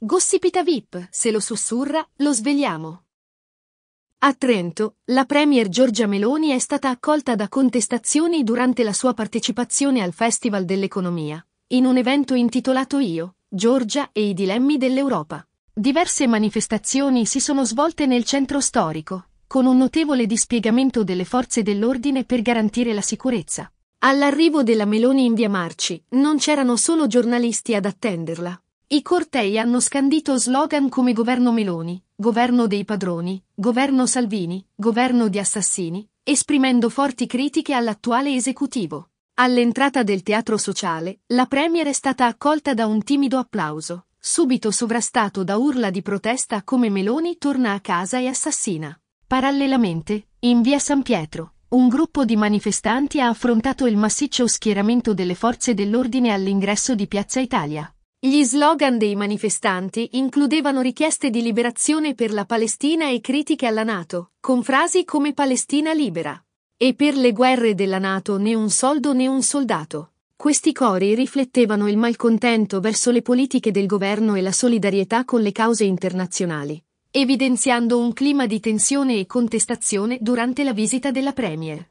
Gossipita VIP, se lo sussurra, lo svegliamo. A Trento, la Premier Giorgia Meloni è stata accolta da contestazioni durante la sua partecipazione al Festival dell'Economia, in un evento intitolato Io, Giorgia e i dilemmi dell'Europa. Diverse manifestazioni si sono svolte nel centro storico, con un notevole dispiegamento delle forze dell'ordine per garantire la sicurezza. All'arrivo della Meloni in via Marci, non c'erano solo giornalisti ad attenderla, i cortei hanno scandito slogan come governo Meloni, governo dei padroni, governo Salvini, governo di assassini, esprimendo forti critiche all'attuale esecutivo. All'entrata del teatro sociale, la Premier è stata accolta da un timido applauso, subito sovrastato da urla di protesta come Meloni torna a casa e assassina. Parallelamente, in via San Pietro, un gruppo di manifestanti ha affrontato il massiccio schieramento delle forze dell'ordine all'ingresso di Piazza Italia. Gli slogan dei manifestanti includevano richieste di liberazione per la Palestina e critiche alla Nato, con frasi come Palestina libera. E per le guerre della Nato né un soldo né un soldato. Questi cori riflettevano il malcontento verso le politiche del governo e la solidarietà con le cause internazionali, evidenziando un clima di tensione e contestazione durante la visita della Premier.